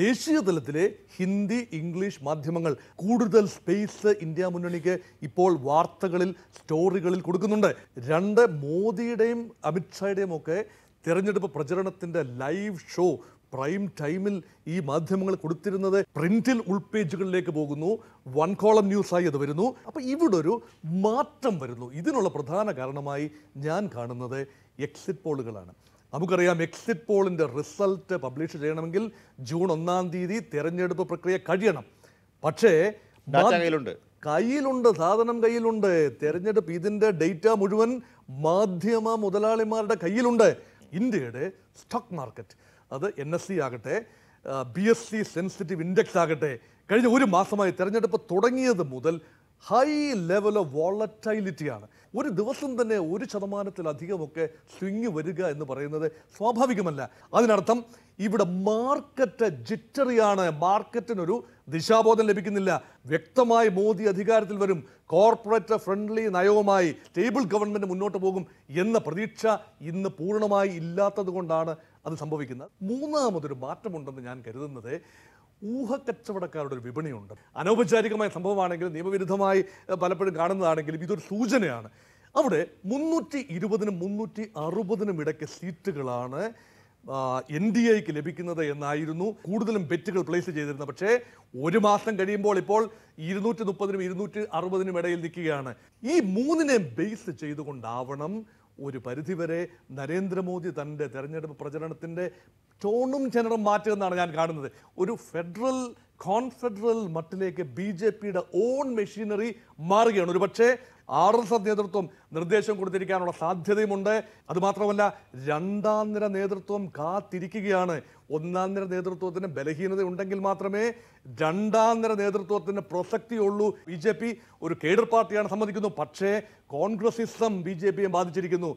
ദേശീയ തലത്തിലെ ഹിന്ദി ഇംഗ്ലീഷ് മാധ്യമങ്ങൾ കൂടുതൽ സ്പേസ് ഇന്ത്യ മുന്നണിക്ക് ഇപ്പോൾ വാർത്തകളിൽ സ്റ്റോറികളിൽ കൊടുക്കുന്നുണ്ട് രണ്ട് മോദിയുടെയും അമിത്ഷായുടെയും ഒക്കെ തിരഞ്ഞെടുപ്പ് പ്രചരണത്തിൻ്റെ ലൈവ് ഷോ പ്രൈം ടൈമിൽ ഈ മാധ്യമങ്ങൾ കൊടുത്തിരുന്നത് പ്രിന്റിൽ ഉൾപേജുകളിലേക്ക് പോകുന്നു വൺ കോളം ന്യൂസായി അത് വരുന്നു അപ്പോൾ ഇവിടെ ഒരു മാറ്റം വരുന്നു ഇതിനുള്ള പ്രധാന കാരണമായി ഞാൻ കാണുന്നത് എക്സിറ്റ് പോളുകളാണ് നമുക്കറിയാം എക്സിറ്റ് പോളിൻ്റെ റിസൾട്ട് പബ്ലിഷ് ചെയ്യണമെങ്കിൽ ജൂൺ ഒന്നാം തീയതി തിരഞ്ഞെടുപ്പ് പ്രക്രിയ കഴിയണം പക്ഷേ കയ്യിലുണ്ട് സാധനം കയ്യിലുണ്ട് തെരഞ്ഞെടുപ്പ് ഇതിൻ്റെ ഡേറ്റ മുഴുവൻ മാധ്യമ മുതലാളിമാരുടെ കയ്യിലുണ്ട് ഇന്ത്യയുടെ സ്റ്റോക്ക് മാർക്കറ്റ് അത് എൻ എസ് സി ആകട്ടെ B S C sensitive index ആകട്ടെ കഴിഞ്ഞ ഒരു മാസമായി തെരഞ്ഞെടുപ്പ് തുടങ്ങിയത് മുതൽ ഹൈ ലെവൽ ഓഫ് വോളറ്റൈലിറ്റിയാണ് ഒരു ദിവസം തന്നെ ഒരു ശതമാനത്തിലധികമൊക്കെ സ്വിങ് വരിക എന്ന് പറയുന്നത് സ്വാഭാവികമല്ല അതിനർത്ഥം ഇവിടെ മാർക്കറ്റ് ജിറ്ററിയാണ് മാർക്കറ്റിനൊരു ദിശാബോധം ലഭിക്കുന്നില്ല വ്യക്തമായി മോദി അധികാരത്തിൽ വരും കോർപ്പറേറ്റ് ഫ്രണ്ട്ലി നയവുമായി സ്റ്റേബിൾ ഗവൺമെൻറ് മുന്നോട്ട് പോകും എന്ന പ്രതീക്ഷ ഇന്ന് പൂർണ്ണമായി ഇല്ലാത്തത് കൊണ്ടാണ് അത് സംഭവിക്കുന്നത് മൂന്നാമതൊരു മാറ്റമുണ്ടെന്ന് ഞാൻ കരുതുന്നത് ഊഹക്കച്ചവടക്കാരുടെ ഒരു വിപണിയുണ്ട് അനൗപചാരികമായ സംഭവമാണെങ്കിലും നിയമവിരുദ്ധമായി പലപ്പോഴും കാണുന്നതാണെങ്കിലും ഇതൊരു സൂചനയാണ് അവിടെ മുന്നൂറ്റി ഇരുപതിനും മുന്നൂറ്റി അറുപതിനും ഇടയ്ക്ക് സീറ്റുകളാണ് എൻ ഡി എക്ക് ലഭിക്കുന്നത് എന്നായിരുന്നു കൂടുതലും ബെറ്റുകൾ പ്ലേസ് ചെയ്തിരുന്നത് പക്ഷേ ഒരു മാസം കഴിയുമ്പോൾ ഇപ്പോൾ ഇരുന്നൂറ്റി മുപ്പതിനും ഇരുന്നൂറ്റി അറുപതിനും ഇടയിൽ നിൽക്കുകയാണ് ഈ മൂന്നിനെ ബേസ് ചെയ്തുകൊണ്ടാവണം ഒരു പരിധിവരെ നരേന്ദ്രമോദി തൻ്റെ തെരഞ്ഞെടുപ്പ് പ്രചരണത്തിൻ്റെ ടോണും ചെനറും മാറ്റുമെന്നാണ് ഞാൻ കാണുന്നത് ഒരു ഫെഡറൽ കോൺഫെഡറൽ മട്ടിലേക്ക് ബി ജെ പിയുടെ ഓൺ മെഷീനറി മാറുകയാണ് ഒരു പക്ഷേ ആർ എസ് എസ് നേതൃത്വം നിർദ്ദേശം കൊടുത്തിരിക്കാനുള്ള സാധ്യതയുമുണ്ട് അതുമാത്രമല്ല രണ്ടാം നിര നേതൃത്വം കാത്തിരിക്കുകയാണ് ഒന്നാം നിര നേതൃത്വത്തിന് ബലഹീനത ഉണ്ടെങ്കിൽ മാത്രമേ രണ്ടാം നിര നേതൃത്വത്തിന് പ്രസക്തിയുള്ളൂ ബി ജെ പി ഒരു കേഡർ പാർട്ടിയാണ് സമ്മതിക്കുന്നു പക്ഷേ കോൺഗ്രസിസം ബി ജെ പിയെ ബാധിച്ചിരിക്കുന്നു